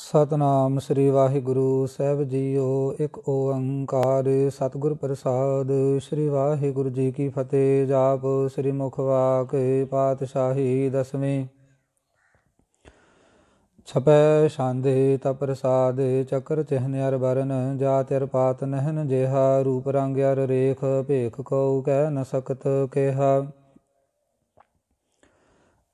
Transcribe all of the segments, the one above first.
ਸਤਨਾਮ ਸ੍ਰੀ ਵਾਹਿਗੁਰੂ ਸਾਹਿਬ ਜੀਓ ਇੱਕ ਓੰਕਾਰ ਸਤਿਗੁਰ ਪ੍ਰਸਾਦ ਸ੍ਰੀ ਵਾਹਿਗੁਰੂ ਜੀ ਕੀ ਫਤਿਹ ਜਾਪ ਸ੍ਰੀ ਮੁਖ ਵਾਕ ਪਾਤਸ਼ਾਹੀ ਦਸਵੇਂ ਛਪੈ ਸ਼ਾਂਦੇ ਤਪਰਸਾਦ ਚਕਰ ਚਿਹਨ ਅਰ ਬਰਨ ਜਾ ਤਿਰ ਪਾਤ ਨਹਿਨ ਜਿਹਾ ਰੂਪ ਰੰਗ ਅਰ ਰੇਖ ਭੇਖ ਕਉ ਕਹਿ ਨ ਸਕਤ ਕੇਹਾ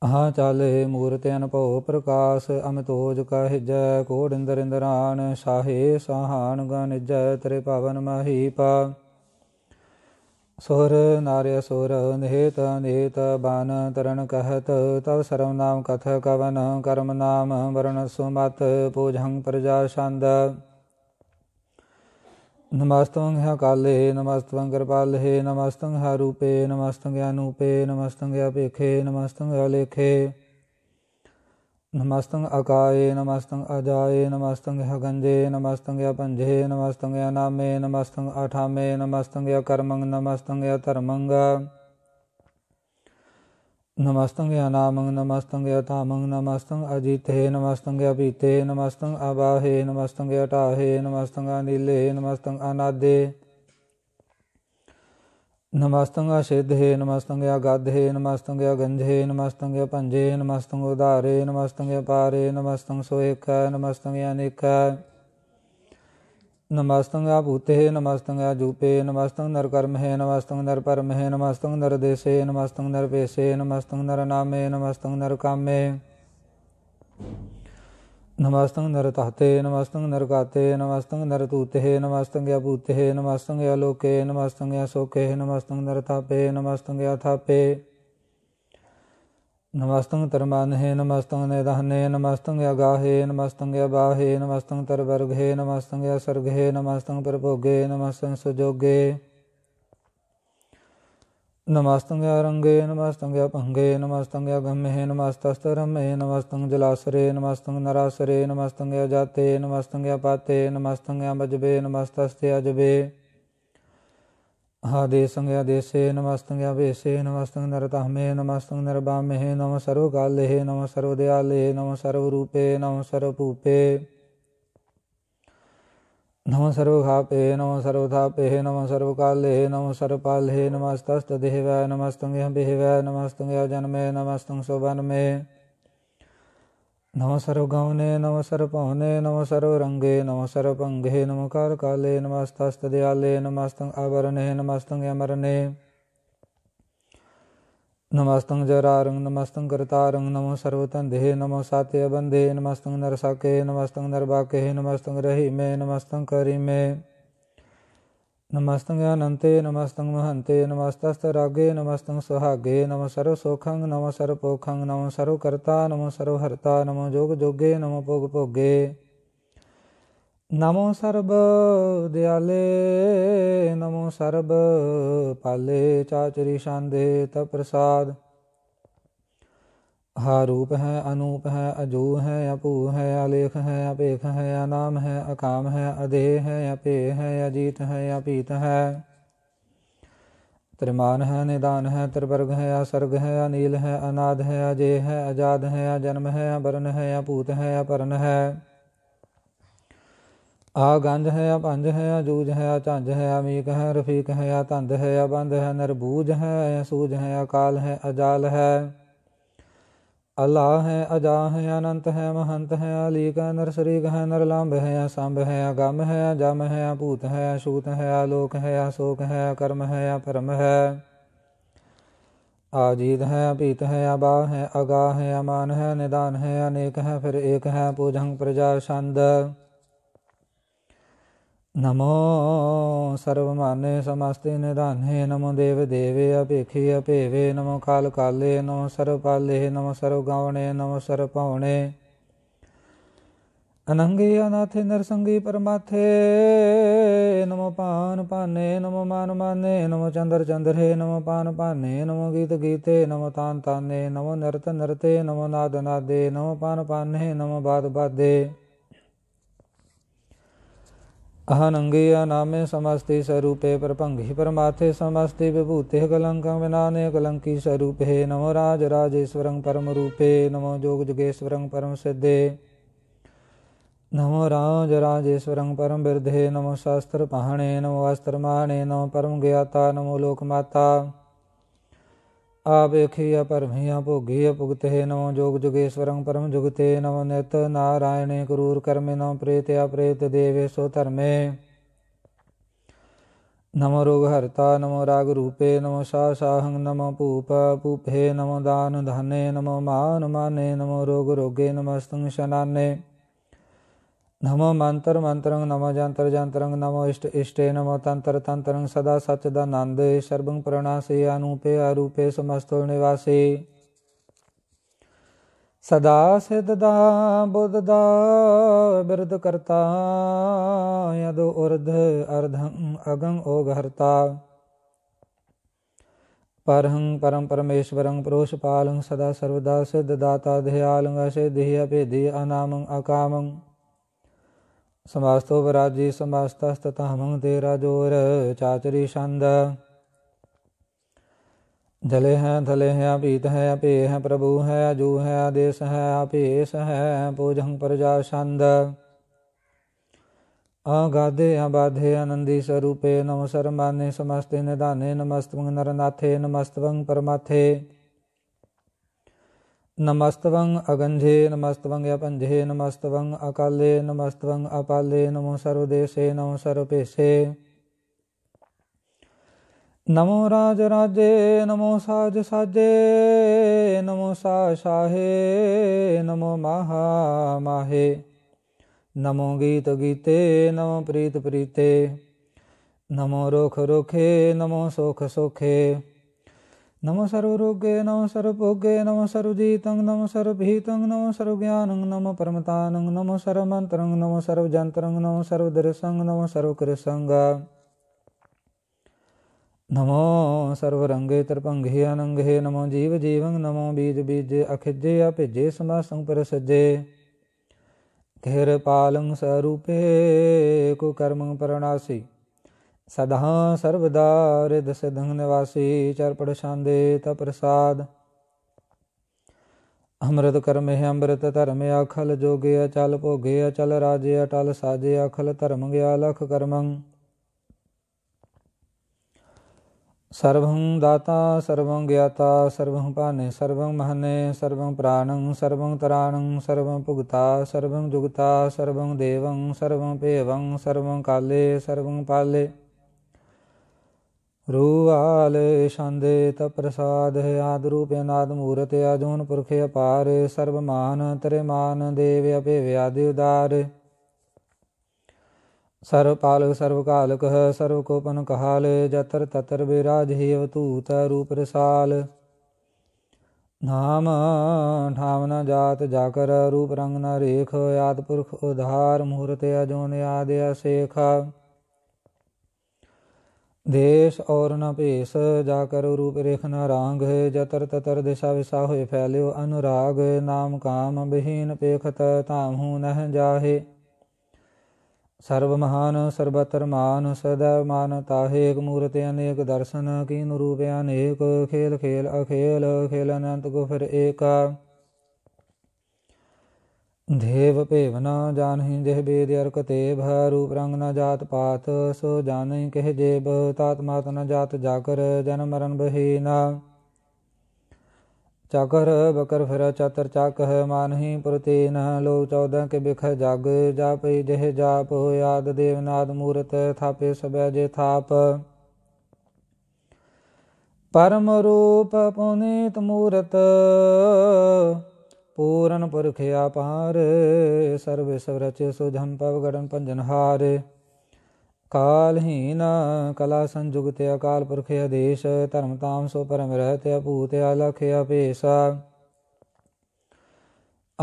ਹਾਂ ਚਾਲੇ ਮੂਰਤਿ ਅਨਭਉ ਪ੍ਰਕਾਸ਼ ਅਮਿਤੋਜ ਕਹਿਜੈ ਕੋੜ ਇੰਦਰ ਇੰਦਰਾਨ ਸਾਹੇ ਸਾਹਾਨ ਗਨਿਜੈ ਤਰੇ ਪਵਨ ਮਹੀਪਾ ਸੋਰ ਨਾਰਯ ਸੋਰ ਨਿਹੇਤ ਨੇਤ ਬਾਨ ਤਰਨ ਕਹਤ ਤਵ ਸਰਵ ਨਾਮ ਕਥ ਕਵਨ ਕਰਮ ਨਾਮ ਵਰਣ ਸੁਮਤ ਪੂਜੰ ਪ੍ਰਜਾ ਸੰਦ नमस्तंग ह काले नमस्तवं कृपाले नमस्तंग ह रूपे नमस्तं ज्ञानूपे नमस्तंग अपेखे नमस्तंग अलेखे नमस्तं अकाये नमस्तं अजाये नमस्तं गंजे नमस्तं पंजे नमस्तं नामे नमस्तंग अठामे नमस्तं कर्मं नमस्तं धर्मंग नमस्तंग अनामंग नमस्तंग अथामंग नमस्तंग हे नमस्तंग हे नमस्तंग हे नमस्तंग हे नमस्तंग हे नमस्तंग अनादे नमस्तंग हे नमस्तंग हे नमस्तंग हे नमस्तंग पंजे नमस्तंग उदारे नमस्तंग पारे नमस्तंग सोहेख नमस्तंग अनेक नमस्तंग भूते हे नमस्तंग जूपे नमस्तंग नर कर्म हे नमस्तंग नर परम हे नमस्तंग नर देशे नमस्तंग नर पेशे नमस्तंग नर नामे नमस्तंग नर कामे नमस्तंग नर ताते नमस्तंग नर काते नमस्तंग नर तूते हे नमस्तंग भूते हे नमस्तंग लोके नमस्तंग शोके नमास्तंग नर थापे नमस्तंग थापे नमस्तंग तरमानहे नमस्तंग निदहने नमस्तंग अगाहे नमस्तंग अबाहे नमस्तंग तरवर्घे नमस्तंग असर्घे नमस्तंग प्रभोगे नमस्तंग सुजोगे नमस्तंग अरंगे नमस्तंग अपंगे नमस्तंग अगम्ये नमस्तस्तरमे नमस्तंग जलासरे नमस्तंग नरासरे नमस्तंग अजाते नमस्तंग अपाते नमस्तंग अमजबे नमस्तस्ते अजबे आदेसंज्ञा देशे नमस्तंज्ञा वेशे नमस्तंग नरताहमे नमस्तंग नरबामहे नम सर्वकालेहे नम सर्वदयाल नम रूपे नम सर्वपूपे नम सर्वघापे नम सर्वधापे नम सर्वकालेहे नम सर्वपालेहे नमस्तस्तदेहवाय नमस्तंग बेहवाय नमस्तंग जनमे नमस्तंग में नमः सर्वगाउने नमः सर्वपौने नमः सर्वरंगे नमः सर्वपंगे नमस्कार काले নমস্তাসত দে্যালে নমস্তং আবরণহে নমস্তং অমরনে নমস্তং জরা রং নমস্তং করতারং নমো সর্বতন দেহে নমো সত্য বন্ধে নমস্তং নরসাকে নমস্তং নারবাকহে নমস্তং রহি মে নমস্তং করি মে ਨਮਸਤੰ ਅਨੰਤੇ ਨਮਸਤੰ ਮਹੰਤੇ ਨਮਸਤਸਤ ਰਾਗੇ ਨਮਸਤੰ ਸੁਹਾਗੇ ਨਮ ਸਰਵ ਸੋਖੰ ਨਮ ਸਰਵ ਪੋਖੰ ਨਮ ਸਰਵ ਕਰਤਾ ਨਮ ਸਰਵ ਹਰਤਾ ਨਮ ਜੋਗ ਜੋਗੇ ਨਮ ਭੋਗ ਭੋਗੇ ਨਮੋ ਸਰਬ ਦਿਆਲੇ ਨਮੋ ਸਰਬ ਪਾਲੇ ਚਾਚਰੀ ਸ਼ਾਂਦੇ ਤ ਪ੍ਰਸਾਦ ਹਾ ਰੂਪ ਹੈ ਅਨੂਪ ਹੈ ਅਜੂ ਹੈ ਅਪੂ ਹੈ ਅਲੇਖ ਹੈ ਅਪੇਖ ਹੈ ਅਨਾਮ ਹੈ ਅਕਾਮ ਹੈ ਅਦੇ ਹੈ ਅਪੇ ਹੈ ਅਜੀਤ ਹੈ ਅਪੀਤ ਹੈ ਤ੍ਰਿਮਾਨ ਹੈ ਨਿਦਾਨ ਹੈ ਤ੍ਰਿਵਰਗ ਹੈ ਅਸਰਗ ਹੈ ਅਨੀਲ ਹੈ ਅਨਾਦ ਹੈ ਅਜੇ ਹੈ ਆਜ਼ਾਦ ਹੈ ਅਜਨਮ ਹੈ ਅਬਰਨ ਹੈ ਅਪੂਤ ਹੈ ਅਪਰਨ ਹੈ ਆ ਗੰਜ ਹੈ ਆ ਪੰਜ ਹੈ ਆ ਜੂਜ ਹੈ ਆ ਝੰਜ ਹੈ ਆ ਮੀਕ ਹੈ ਰਫੀਕ ਹੈ ਆ ਤੰਦ ਹੈ ਆ ਬੰਦ ਹੈ ਨਰਬੂਜ ਹੈ ਆ ਸੂਜ ਹੈ ਆ ਕਾਲ ਹੈ ਅਜਾਲ ਹੈ अल्लाह है अजाह है अनंत है महंत है अलीक है नरसरीक है नरलम्ब है असंभ है अगम है अजम है अभूत है अशूत है आलोक है अशोक है अकर्म है अपरम है आजीद है अपीत है अबा है अगा है अमान है निदान है अनेक है फिर एक है पूजंग प्रजा छंद ನಮೋ ಸರ್ವ ಸಮಸ್ತಿ ನಿಧಾ ನಮ ದೇವದೇವೇ ಅಪಿಖಿ ಅಪಿವೇ ನಮ ಕಾಲ್ ನಮ ಸರ್ ಪಾಲೇ ನಮ ಸರ್ವಣೇ ನಮ ಸರ್ವೌಣೆ ಅನಂಗೀ ಅನಾಥೆ ನೃಸಂಗೀ ಪರಮಾರ್ಥೇ ನಮ ಪಾ ನಮ ಮಾನ ಚಂದ್ರ ಚಂದ್ರೇ ನಮೋ ಪಾನ ಪಾನೇ ನಮೋ ಗೀತ ನಮಗೀತಗೀತೆ ನಮ ತಾನನ್ ತಾೇ ನಮ ನೃತೃತೆ ನಮನಾದೇ ಪಾನ ಪಾನೇ ನಮೋ ಬಾಧ ಬಾದೇ अहनङ्गीय नामे समस्ति स्वरूपे प्रपङ्गि परमाथे समस्ति विभूते कलंक विनाने कलङ्की स्वरूपे नमो परम रूपे नमो जोगजुगेश्वरं परम सिद्धे नमो राजराजेश्वरं परम विरधे नमो पहाणे नमो अस्त्रमाणे नमो परम ज्ञाता नमो लोकमाता आपेक्षीय परमीय भोगीय भुगते नमो जोग जुगेश्वरं परम जुगते नव नित नारायणे कर्मे नम प्रेत अप्रेत देवेशो धर्मे नमो रोगहर्ता नमो रागरूपे नमो शासाहं नमो पूप पूपे नमो दानधाने नमो माने नमो रोगे नमस्तं शनाने ਨਮੋ ਮੰਤਰ ਮੰਤਰੰ ਨਮੋ ਜੰਤਰ ਜੰਤਰੰ ਨਮੋ ਇਸ਼ਟ ਇਸ਼ਟੇ ਨਮੋ ਤੰਤਰ ਤੰਤਰੰ ਸਦਾ ਸਚ ਦਾ ਆਨੰਦ ਸਰਬੰ ਪ੍ਰਣਾਸੇ ਅਨੂਪੇ ਅਰੂਪੇ ਸਮਸਤੋ ਨਿਵਾਸੇ ਸਦਾ ਸਿਧ ਦਾ ਬੁੱਧ ਦਾ ਬਿਰਦ ਕਰਤਾ ਯਦ ਉਰਧ ਅਰਧੰ ਅਗੰ ਓਗਹਰਤਾ ਪਰਹੰ ਪਰਮ ਪਰਮੇਸ਼ਵਰੰ ਪ੍ਰੋਸ਼ਪਾਲੰ ਸਦਾ ਸਰਵਦਾ ਸਿਧ ਦਾਤਾ ਧਿਆਲੰ ਅਸਿਧਿ ਅਭੇਦਿ ਅਨਾਮੰ ਅਕਾਮੰ समस्तो वराजी समास्तास्तथा तेरा राजोर चाचरी छंद हैं थले हैं अपीत है अपे है प्रभु है अजू है आदेश है अपेश है पूजंग प्रजा छंद अगाधे अबाधे आनंदी स्वरूपे नम सर्माने समस्ते निधाने नमस्तवंग नरनाथे नमस्तवंग परमाथे ਨਮਸਤਵੰ ਅਗੰਧੇ ਨਮਸਤਵੰ ਅਪੰਧੇ ਨਮਸਤਵੰ ਅਕਾਲੇ ਨਮਸਤਵੰ ਅਪਾਲੇ ਨਮੋ ਸਰਵਦੇਸੇ ਨਮੋ ਸਰਵਪੇਸੇ ਨਮੋ ਰਾਜ ਰਾਜੇ ਨਮੋ ਸਾਜ ਸਾਜੇ ਨਮੋ ਸਾ ਸਾਹੇ ਨਮੋ ਮਹਾ ਮਾਹੇ ਨਮੋ ਗੀਤ ਗੀਤੇ ਨਮੋ ਪ੍ਰੀਤ ਪ੍ਰੀਤੇ ਨਮੋ ਰੋਖ ਰੋਖੇ ਨਮੋ ਸੁਖ ਸੁਖੇ नम सर्वरोग्ये नम सर्वभोग्ये नम सर्वजीतं नम सर्वभीतं नम सर्वज्ञानं नम परमतानं नम सर्वमन्त्रं नम सर्वजन्त्रं नम सर्वदर्शं नम सर्वकृसङ्ग नमो सर्वरङ्गे तर्पङ्गे अनङ्गे नमो जीवजीवं नमो बीजबीजे अखिजे अपिजे समासं परसज्जे घैरपालं सरूपे कुकर्मं प्रणासि सदा सर्वदा हृद सिद्धं निवासी चरपड़ शांदे तप्रसाद अमृत कर्म है अमृत धर्म अखल जोगे अचल भोगे अचल राजे अटल साजे अखल धर्म गया लख कर्मं सर्वं दाता सर्वं ज्ञाता सर्वं पाने सर्वं महने सर्वं प्राणं सर्वं तराणं सर्वं भुगता सर्वं जुगता सर्वं देवं सर्वं पेवं सर्वं काले सर्वं पाले ਰੂਵਾਲ ਛੰਦੇ ਤ ਪ੍ਰਸਾਦ ਆਦ ਰੂਪ ਅਨਾਦ ਮੂਰਤ ਅਜੂਨ ਪੁਰਖ ਅਪਾਰ ਸਰਬ ਮਾਨ ਤਰੇ ਮਾਨ ਦੇਵ ਅਪੇ ਵਿਆਦਿ ਉਦਾਰ ਸਰਵ ਪਾਲਕ ਸਰਵ ਕਾਲਕ ਸਰਵ ਕੋਪਨ ਕਹਾਲ ਜਤਰ ਤਤਰ ਬਿਰਾਜ ਹੀ ਅਵਤੂਤ ਰੂਪ ਰਸਾਲ ਨਾਮ ਠਾਮ ਨ ਜਾਤ ਜਾਕਰ ਰੂਪ ਰੰਗ ਨ ਰੇਖ ਆਦ ਪੁਰਖ ਉਧਾਰ ਮੂਰਤ ਅਜੋਨ ਆਦਿ ਅਸੇਖਾ ਦੇਸ ਔਰ ਨ ਭੇਸ ਜਾ ਕਰ ਰੂਪ ਰੇਖ ਨ ਰਾਂਗ ਹੈ ਜਤਰ ਤਤਰ ਦਿਸ਼ਾ ਵਿਸਾ ਹੋਏ ਫੈਲਿਓ ਅਨੁਰਾਗ ਨਾਮ ਕਾਮ ਬਹੀਨ ਪੇਖਤ ਤਾਮਹੂ ਨਹ ਜਾਹੇ ਸਰਬ ਮਹਾਨ ਸਰਬਤਰ ਮਾਨ ਸਦਾ ਮਾਨ ਤਾਹੇ ਇੱਕ ਮੂਰਤ ਅਨੇਕ ਦਰਸ਼ਨ ਕੀਨ ਰੂਪ ਅਨੇਕ ਖੇਲ ਖੇਲ ਅਖੇਲ ਖੇਲ ਅਨੰਤ ਕੋ ਫਿਰ ਏਕਾ ਦੇਵ ਭੇਵ ਜਾਣਹੀਂ ਜਾਣਹੀ ਦੇਹ ਬੇਦ ਅਰਕ ਤੇ ਭੈ ਰੂਪ ਰੰਗ ਨ ਜਾਤ ਪਾਤ ਸੋ ਜਾਣਹੀਂ ਕਹਿ ਜੇਬ ਤਾਤਮਾਤ ਮਾਤ ਨ ਜਾਤ ਜਾਕਰ ਜਨ ਮਰਨ ਬਹੀਨ ਚਾਕਰ ਬਕਰ ਫਿਰ ਚਾਤਰ ਚਾਕਹ ਮਾਨਹੀ ਪ੍ਰਤੀਨ ਲੋ 14 ਕੇ ਬਿਖ ਜਗ ਜਾਪਈ ਜਿਹ ਜਾਪ ਆਦ ਦੇਵਨਾਦ ਮੂਰਤ ਥਾਪੇ ਸਬੈ ਜੇ ਥਾਪ ਪਰਮ ਰੂਪ ਪੁਨੀਤ ਮੂਰਤ ਪੂਰਨ ਪੁਰਖ ਆਪਾਰ ਸਰਬ ਸਵਰਚ ਸੁਧਨ ਪਵ ਗੜਨ ਭੰਜਨ ਹਾਰ ਕਾਲਹੀਨ ਕਲਾ ਸੰਜੁਗਤ ਅਕਾਲ ਪੁਰਖ ਆਦੇਸ਼ ਧਰਮ ਤਾਮ ਸੋ ਪਰਮ ਰਹਤ ਅਭੂਤ ਅਲਖ ਅਪੇਸਾ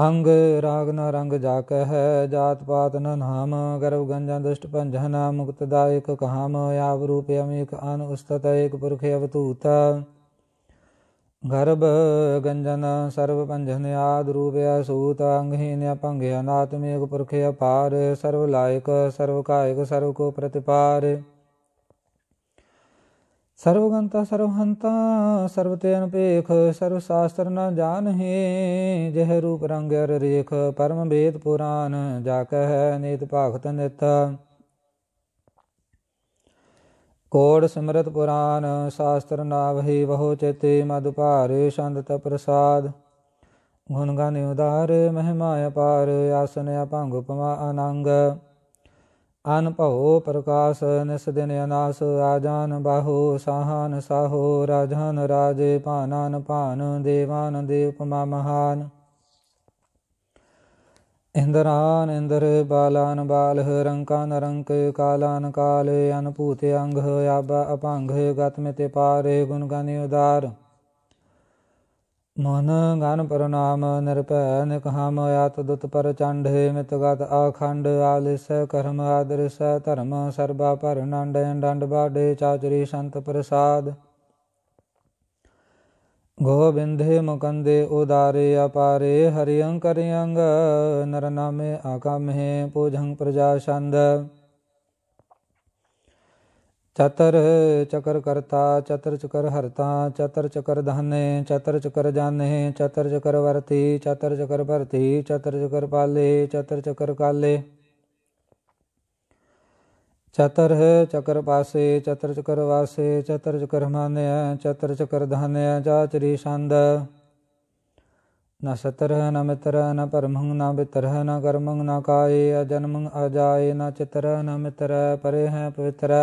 ਅੰਗ ਰਾਗ ਨ ਰੰਗ ਜਾਕ ਹੈ ਜਾਤ ਪਾਤ ਨ ਨਾਮ ਗਰਭ ਗੰਜਾਂ ਦੁਸ਼ਟ ਭੰਜਨ ਮੁਕਤ ਦਾਇਕ ਕਹਾਮ ਆਵ ਰੂਪ ਅਮੇਕ ਅਨ ਉਸਤਤ ਏਕ ਪੁਰਖ ਅਵਤੂਤਾ गर्भगंजन सर्वपञ्जनयाद्रूपय सूताङ्घहीन्यपङ्घ्यनात्मेकपुरुषय पार सर्वलायक सर्वकायक प्रतिपार सर्वगंता सर्वहंता सर्वतेनपेख सर्वशास्त्र न जान हे जह रूप रंग रेख परम वेद पुराण जाकह नित पाखत नेता ਕੋੜ ਸਿਮਰਤ ਪੁਰਾਨ ਸ਼ਾਸਤਰ ਨਾਵਹੀ ਬਹੁ ਚੇਤੇ ਮਦ ਭਾਰੇ ਸੰਦ ਤ ਪ੍ਰਸਾਦ ਗੁਣ ਗਾਨ ਉਦਾਰ ਮਹਿਮਾ ਅਪਾਰ ਆਸਨ ਅਭੰਗ ਪਮਾ ਅਨੰਗ ਅਨ ਭਉ ਪ੍ਰਕਾਸ਼ ਨਿਸ ਦਿਨ ਅਨਾਸ ਆਜਾਨ ਬਾਹੁ ਸਾਹਾਨ ਸਾਹੋ ਰਾਜਾਨ ਰਾਜੇ ਭਾਨਾਨ ਭਾਨ ਦੇਵਾਨ ਦੇਵ ਪਮਾ ਮਹਾਨ ਇੰਦਰਾਨ ਇੰਦਰ ਬਾਲਾਨ ਬਾਲ ਰੰਕਾਂ ਨਰੰਕ ਕਾਲਾਨ ਕਾਲ ਅਨਪੂਤ ਅੰਗ ਆਬਾ ਅਪੰਗ ਗਤਮੇ ਤੇ ਪਾਰੇ ਗੁਣ ਗਾਨੇ ਉਦਾਰ ਮਨ ਗਨ ਪਰਨਾਮ ਨਿਰਭੈ ਹਮ ਆਤ ਦੁਤ ਪਰ ਚੰਡ ਮਿਤ ਗਤ ਆਖੰਡ ਆਲਿਸ ਕਰਮ ਆਦਰਸ ਧਰਮ ਸਰਬਾ ਭਰਨੰਡ ਡੰਡ ਬਾਡੇ ਚਾਚਰੀ ਸੰਤ ਪ੍ਰਸਾਦ गोविंदे मुकंदे उदारे अपारे हरियङ्कर्यङ्ग नरनामे आकामहे प्रजा प्रजाशान्द चतर चकर करता चतर चकर हरता चतर चकर धाने चतर चकर जाने चतर चकर वर्ती चतर चकर भरती चतर चकर पाले चतर चकर काले चतर चक्र पासे चतर चक्र वासे चतर चक्र मान्य चतर चक्र धान्य चाचरी शांद न सतर न मित्र न परमंग न बितर न कर्मंग न काये अजन्मंग अजाय न चितर न मित्र परे हैं पवित्र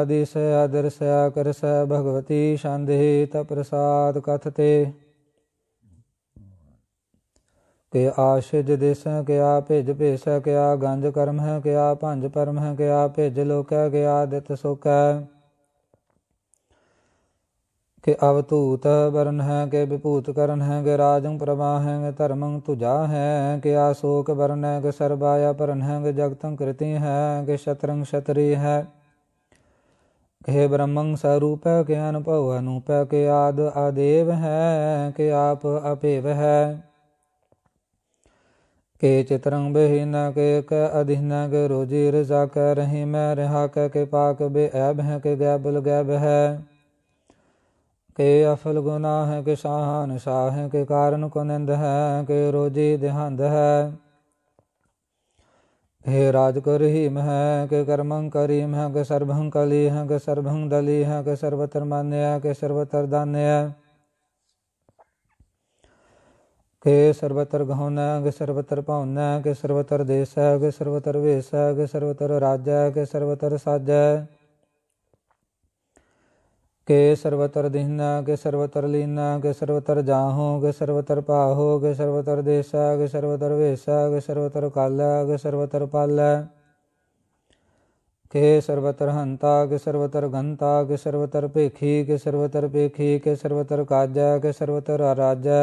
आदि स आदर्श आकर्ष भगवती शांति तप्रसाद कथते ਕਿ ਆਸ਼ਿਜ ਦੇਸਾਂ ਕਿਆ ਭਿਜ ਭੇਸਾ ਕਿਆ ਗੰਜ ਕਰਮ ਹੈ ਕਿਆ ਭੰਜ ਪਰਮ ਹੈ ਕਿਆ ਭਿਜ ਲੋਕੈ ਕਿਆ ਦਿੱਤ ਸੁਖੈ ਕਿ ਅਵਤੂਤ ਵਰਨ ਹੈ ਕਿ ਵਿਭੂਤ ਕਰਨ ਹੈ ਕਿ ਰਾਜੰ ਪ੍ਰਭਾ ਹੈ ਕਿ ਧਰਮੰ ਤੁਜਾ ਹੈ ਕਿ ਆਸੋਕ ਵਰਨ ਹੈ ਕਿ ਸਰਬਾਇਆ ਪਰਨ ਹੈ ਕਿ ਜਗਤੰ कृति ਹੈ ਕਿ ਸ਼ਤਰੰ ਸ਼ਤਰੀ ਹੈ हे ब्रह्मं स्वरूप के अनुभव अनुप के आद आदेव है के आप अपेव है के चित्रंग बेहिन के क अधिन के रोजी रजा क रही में रिहा क के पाक बे ऐब है के गैबुल गैब है के अफल है के शाहन शाह के कारण कुनिंद है के रोजी देहांध है हे राज करीम है के कर्मंग करीम है के सर्वं कली है के सर्वं दली है के सर्वतर मान्य है के सर्वतर दान्य है के सर्वतर के सर्वतर के सर्वतर के सर्वतर के सर्वतर के सर्वतर है के सर्वतर दिहना के सर्वतर लीन के सर्वतर जाहो के सर्वतर पाहो के सर्वतर देशा के सर्वतर है के सर्वतर काला के सर्वतर है के सर्वतर हंता के सर्वतर घंता के सर्वतर पेखी के सर्वतर पेखी के सर्वतर काज के सर्वतर अराजा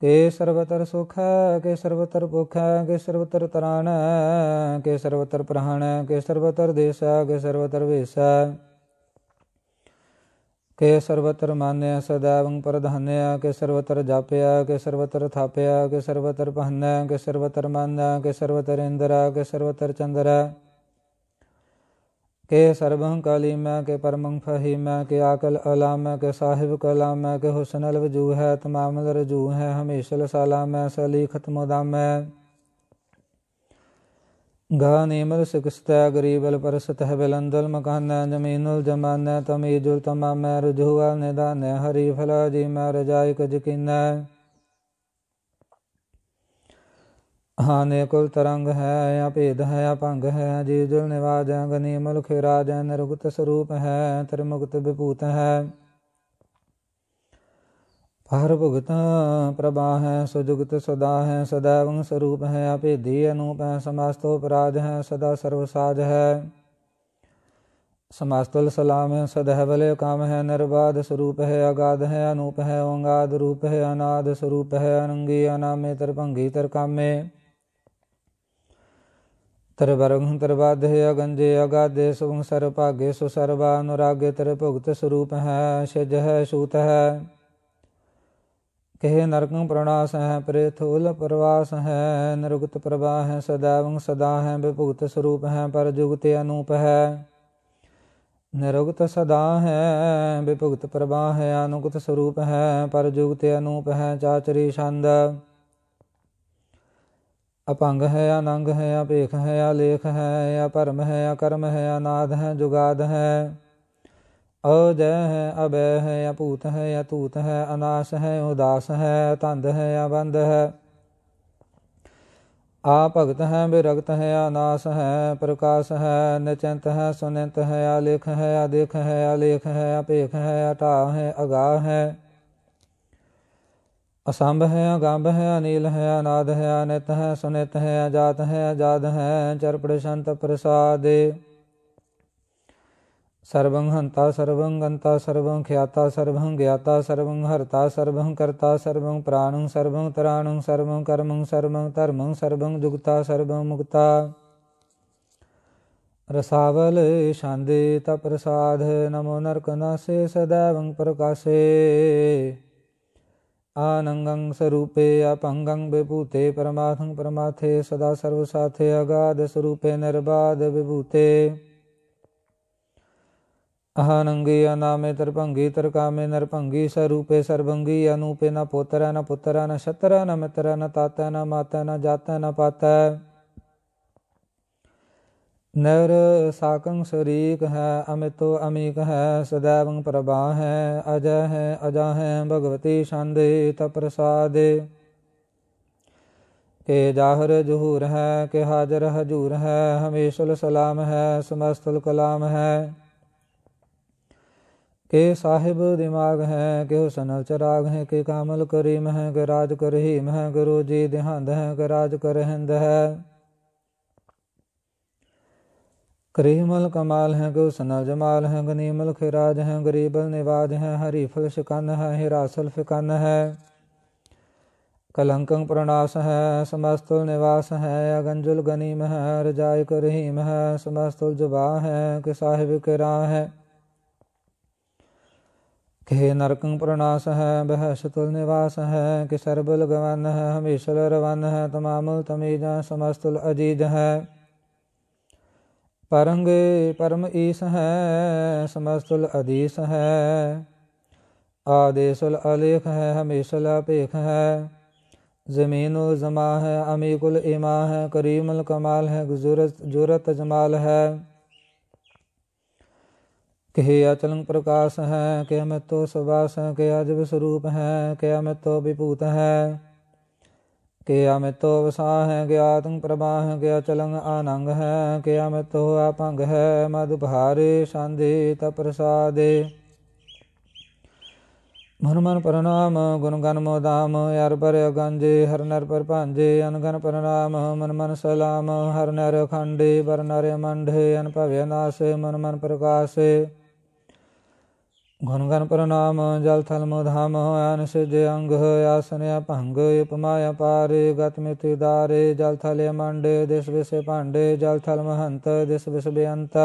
ਕੇ ਸਰਵਤਰ ਸੁਖ ਕੇ ਸਰਵਤਰ ਭੁਖ ਕੇ ਸਰਵਤਰ ਤਰਾਨ ਕੇ ਸਰਵਤਰ ਪ੍ਰਾਣ ਕੇ ਸਰਵਤਰ ਦੇਸ ਕੇ ਸਰਵਤਰ ਵੇਸ ਕੇ ਸਰਵਤਰ ਮਾਨਿਆ ਸਦਾਵੰ ਪ੍ਰਧਾਨਿਆ ਕੇ ਸਰਵਤਰ ਜਾਪਿਆ ਕੇ ਸਰਵਤਰ ਥਾਪਿਆ ਕੇ ਸਰਵਤਰ ਪਹਨਿਆ ਕੇ ਸਰਵਤਰ ਮਾਨਿਆ ਕੇ ਸਰਵਤਰ ਇੰਦਰਾ ਕੇ ਸਰਵਤਰ ਚੰਦਰਾ के कली मैं के ही मैं के आकल मैं के साहिब मैं के हुसन अलवजू है तमाम रजू है हमेशल सलाम मैं मुदाम नीमल सिकस्त गरीब अल परसत है बिलंदल मकान जमीन उल जमान तमीजुल तमाम रुझुआ निदान फला जी मैं रजाई कजकिन निकुल तरंग है भेद है भंग है जीजुल निवाज है गनीमल खिराज है निरुक्त स्वरूप है त्रिमुक्त विभूत है हर भुगत प्रभा है सुजुगत सदा है सदैव स्वरूप है अभेदी अनूप है समास्तोपराज है सदा सर्वसाज है समास्तुल सलाम है सदैवले काम है निर्बाध स्वरूप है अगाध है अनूप है ओंगाद रूप है अनाद स्वरूप है अनंगी अनामे तरभंगी तरकामे ਤਰ ਬਰਗਹੁ ਤਰ ਬਾਧੇ ਅਗੰਜੇ ਅਗਾਧੇ ਸੁਭੰ ਸਰ ਭਾਗੇ ਸੁ ਸਰਬਾ ਅਨੁਰਾਗੇ ਤਰ ਭੁਗਤ ਸਰੂਪ ਹੈ ਸਜ ਹੈ ਸੂਤ ਹੈ ਕਹੇ ਨਰਕੰ ਪ੍ਰਣਾਸ ਹੈ ਪ੍ਰੇਥੂਲ ਪ੍ਰਵਾਸ ਹੈ ਨਿਰਗਤ ਪ੍ਰਵਾਹ ਹੈ ਸਦਾ ਵੰ ਸਦਾ ਹੈ ਬਿਭੁਗਤ ਸਰੂਪ ਹੈ ਪਰ ਜੁਗਤ ਅਨੂਪ ਹੈ ਨਿਰਗਤ ਸਦਾ ਹੈ ਬਿਭੁਗਤ ਪ੍ਰਵਾਹ ਹੈ ਅਨੁਗਤ ਸਰੂਪ ਹੈ ਪਰ ਜੁਗਤ ਅਨੂਪ ਹੈ ਚਾਚਰੀ ਛੰਦ अपंग है अनंग है पेख है लेख है या परम है या कर्म है अनाद है जुगाद है अजय है अभय है या पूत है या तूत है अनाश है उदास है तंद है या बंद है भगत है विरक्त है अनाश है प्रकाश है निचिंत है सुनिंत है लेख है अदिख है अलेख है पेख है अटा है अगा है असंभ है अगंभ है अनिल है अनाद है अनित है सुनित है अजात है अजाद है चर प्रशंत प्रसाद सर्वं हंता सर्वं गंता सर्वं ख्याता सर्वं ज्ञाता सर्वं हर्ता सर्वं कर्ता सर्वं प्राणं सर्वं तराणं सर्वं कर्मं सर्वं धर्मं सर्वं जुगता सर्वं मुक्ता रसावल शांति तप्रसाद नमो नरक नासे सदैव प्रकाशे आनंगं स्वरूपे अपंगं विभूते परमाथं परमाथे सदा सर्वसाथे अगाध स्वरूपे निर्बाध विभूते अहानंगी अनामे तर्भंगी तरकामे नरभंगी स्वरूपे सर्वंगी अनूपे न पोतर न पुत्र न शत्र न मित्र न तात न माता न जात न पाता नर साकं है अमितो अमीक है सदैव प्रभा है अजय है अजा है भगवती शांति तप्रसादे के जाहर जहूर है के हाजर हजूर है हमेशल सलाम है समस्तुल कलाम है के साहिब दिमाग हैं के हुसन चराग हैं के कामल करीम हैं के राज करहीम हैं गुरु जी देहांद हैं के राज करहिंद है करीमल कमाल हैं गुसना जमाल हैं गनीमल खिराज हैं गरीबल निवाज हैं हरीफल शिकन है हिरासल फिकन है कलंक प्रणास है समस्तुल निवास है अगंजुल गनीम है रजाय करहीम है समस्तुल जुबा है कि साहिब किरा है खे नरक प्रणास है बहसतुल निवास है कि सरबुल गवन है हमीशुल रवन है तमामुल तमीज समस्तुल अजीज है परंग परम ईश है समस्तुल अदीश है आदेशुल अलेख है हमेशुल अपेख है उल जमा है अमीकुल इमा है करीमुल कमाल है जुरत जमाल है कि अचल प्रकाश है के अमित तो सुबास है के अजब स्वरूप है के अमित तो विभूत है ਕਿਆ ਮਿਤੋ ਵਸਾਹ ਗਿਆਤੰ ਪ੍ਰਭਾਹ ਗਿਆ ਚਲੰ ਆਨੰਗ ਹੈ ਕਿਆ ਮਿਤੋ ਆਪੰਗ ਹੈ ਮਦ ਭਾਰੇ ਸੰਦੇ ਪ੍ਰਸਾਦੇ ਮਨ ਮਨ ਪਰਨਾਮ ਗੁਣ ਗਨ ਮੋਦਾਮ ਯਰ ਪਰ ਗੰਜੇ ਹਰ ਨਰ ਪਰ ਭਾਂਜੇ ਅਨਗਨ ਪਰਨਾਮ ਮਨ ਮਨ ਸਲਾਮ ਹਰ ਨਰ ਖੰਡੇ ਬਰ ਨਰ ਮੰਢੇ ਅਨ ਭਵਿਆ ਨਾਸੇ ਮਨ ਮਨ ਪ੍ਰਕਾਸ਼ੇ ਗੁਣ ਗਨ ਪ੍ਰਣਾਮ ਜਲ ਥਲ ਮਧਾਮ ਆਨ ਸਜ ਅੰਗ ਆਸਨਿਆ ਭੰਗ ਉਪਮਾਇਆ ਪਾਰ ਗਤ ਮਿਤਿ ਦਾਰੇ ਜਲ ਥਲ ਮੰਡ ਦਿਸ ਵਿਸ ਭਾਂਡੇ ਜਲ ਥਲ ਮਹੰਤ ਦਿਸ ਵਿਸ ਬੇਅੰਤ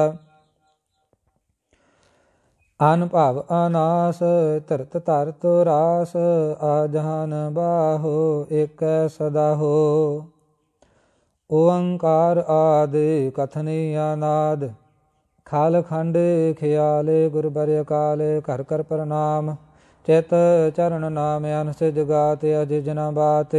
ਆਨ ਭਾਵ ਅਨਾਸ ਤਰਤ ਤਰਤ ਰਾਸ ਆ ਆਜਹਨ ਬਾਹੋ ਇਕ ਸਦਾ ਹੋ ਓੰਕਾਰ ਆਦਿ ਕਥਨੀ ਆਨਾਦ ਖਾਲ ਖੰਡ ਖਿਆਲੇ ਗੁਰਬਰਿ ਅਕਾਲ ਘਰ ਘਰ ਪ੍ਰਣਾਮ ਚਿਤ ਚਰਨ ਨਾਮ ਅਨਸ ਜਗਾਤ ਅਜ ਜਨਾ ਬਾਤ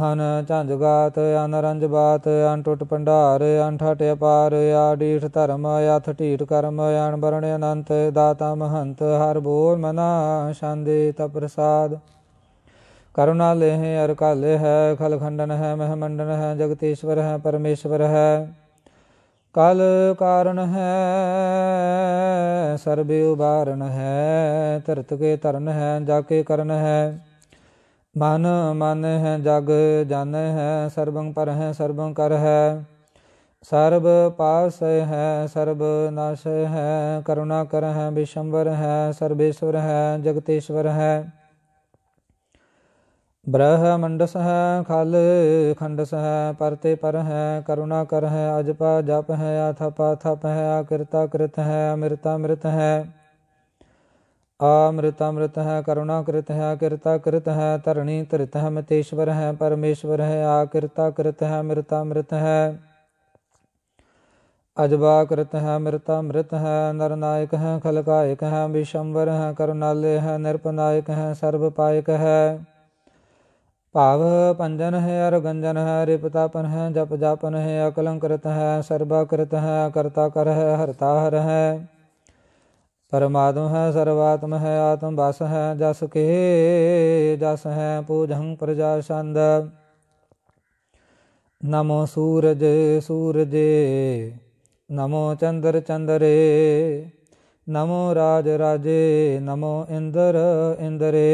ਹਨ ਚੰਜ ਗਾਤ ਅਨਰੰਜ ਬਾਤ ਅਨ ਟੁੱਟ ਪੰਡਾਰ ਅਨ ਠਾਟ ਅਪਾਰ ਆ ਢੀਠ ਧਰਮ ਅਥ ਢੀਠ ਕਰਮ ਅਨ ਬਰਣ ਅਨੰਤ ਦਾਤਾ ਮਹੰਤ ਹਰ ਬੋਲ ਮਨਾ ਸ਼ਾਂਦੇ ਤ ਪ੍ਰਸਾਦ ਕਰੁਣਾ ਲੇਹ ਅਰ ਕਾਲੇ ਹੈ ਖਲ ਖੰਡਨ ਹੈ ਮਹਿ ਮੰਡਨ ਹੈ ਜਗਤੀਸ਼ਵਰ ਹੈ ਪਰਮੇਸ਼ਵਰ ਹੈ ਕਲ ਕਾਰਨ ਹੈ ਸਰਬ ਉਬਾਰਨ ਹੈ ਧਰਤ ਕੇ ਤਰਨ ਹੈ ਜਾ ਕੇ ਕਰਨ ਹੈ ਮਨ ਮਨ ਹੈ ਜਗ ਜਨ ਹੈ ਸਰਬੰ ਪਰ ਹੈ ਸਰਬੰ ਕਰ ਹੈ ਸਰਬ ਪਾਸ ਹੈ ਸਰਬ ਨਾਸ਼ ਹੈ ਕਰੁਣਾ ਕਰ ਹੈ ਬਿਸ਼ੰਵਰ ਹੈ ਸਰਬੇਸ਼ਵਰ ਹੈ ਜਗਤੇਸ਼ਵਰ ਹੈ मंडस है खाल खंडस सह परते पर है करुणा कर है अजपा जप है अथप थप है अकृता कृत है अमृता मृत है मृत है करुणा कृत है अकृता कृत है तरणी तृत है मृतेश्वर है परमेश्वर है आकृता कृत है मृत है अजबा कृत है मृत है नरनायक है खलकायक है विशंवर है करुणालय है नृपनायक है सर्वपायक है भाव पंजन है गंजन है रिपतापन है जप जापन है अकलंकृत है सर्वाकृत है कर्ता कर है हरता हर है परमात्म है सर्वात्म है आत्मवास है जस के जस है पूजं प्रजा छंद नमो सूरज सूरजे नमो चंद्र चंद्रे नमो राज राजे नमो इंद्र इंद्रे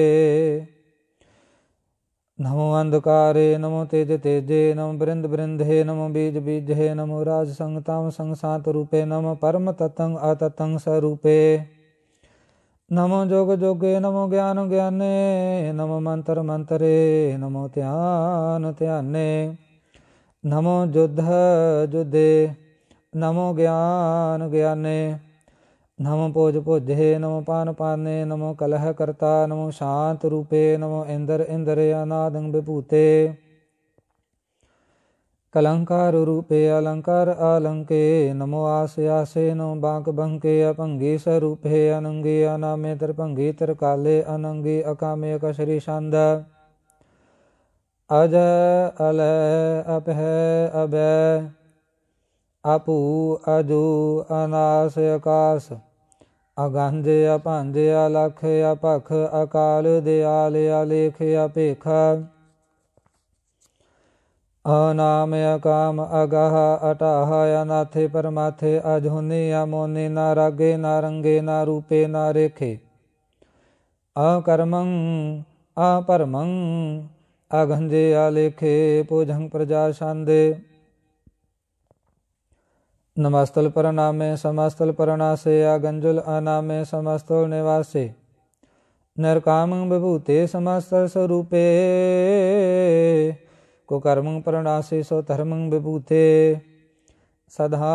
नमो अंधकारे नमो तेज तेजे नमो बृंद हे नमो बीज बीजे नमो राज संगताम संसात रूपे नम परम ततंग अततंग स्वरूपे नमो जोग जोगे नमो ज्ञान ज्ञाने नमो मंत्र मंत्रे नमो ध्यान ध्याने नमो युद्ध युद्धे नमो ज्ञान ज्ञाने नमो भोज भोजे नमो पान पाने नमो कलह करता नमो शांत रूपे नमो इंद्र इंद्र अनादं विभूते कलंकार रूपे अलंकार अलंके नमो आसयासे नो बांक बंके अपंगी स्वरूपे अनंगी अनामे त्रिभंगी त्रिकाले अनंगे अकामे कशरी छंद अज अल अपह अभय अपू अजू अनास आकाश ਅਗੰਧ ਅਪੰਧ ਲਖ ਅਪਖ ਅਕਾਲ ਦਿਆਲ ਅਲੇਖ ਅਪੇਖ ਅਨਾਮਯ ਕਾਮ ਅਗਹ ਅਟਾਹ ਅਨਾਥੇ ਪਰਮਾਥੇ ਅਜਹੁਨੇ ਅਮੋਨੇ ਨਾ ਰਾਗੇ ਨਾ ਰੰਗੇ ਨਾ ਰੂਪੇ ਨਾ ਰੇਖੇ ਅਕਰਮੰ ਅਪਰਮੰ ਅਗੰਧਿਆ ਲੇਖੇ ਪੂਜੰ ਪ੍ਰਜਾ ਸੰਦੇ नमस्तल परनामे समस्तल परनाशया गंजुल अनामे समस्तल निवासे नरकाम विभूते समस्तल स्वरूपे कुकर्म परनाशे स्वधर्म विभूते सदा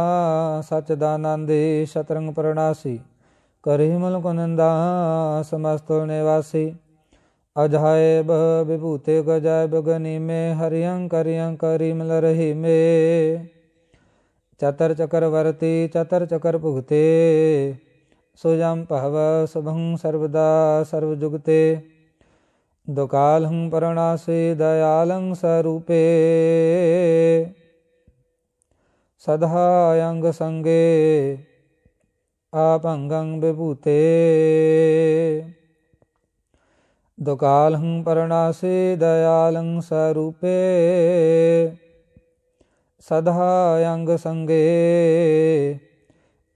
सचदानंदे शतरंग परनासी करिमल कुनंदा समस्तल निवासी अजायब विभूते गजायब गनी में हरियं करियं करिमल रही में चतर चक्रवर्ती चतर चकर भुगते सोयम पहव शुभं सर्वदा सर्वजुगते दुकालहं परणासि दयालं सरूपे सदायङ्गसङ्गे आपङ्गं विभूते दुकालहं परणासि दयालं सरूपे सदाङ्गसङ्गे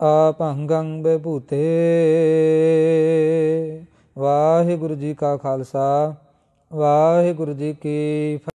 ਆਪੰਗੰ ਬਭੂਤੇ ਵਾਹਿਗੁਰੂ ਜੀ ਕਾ ਖਾਲਸਾ ਵਾਹਿਗੁਰੂ ਜੀ ਕੀ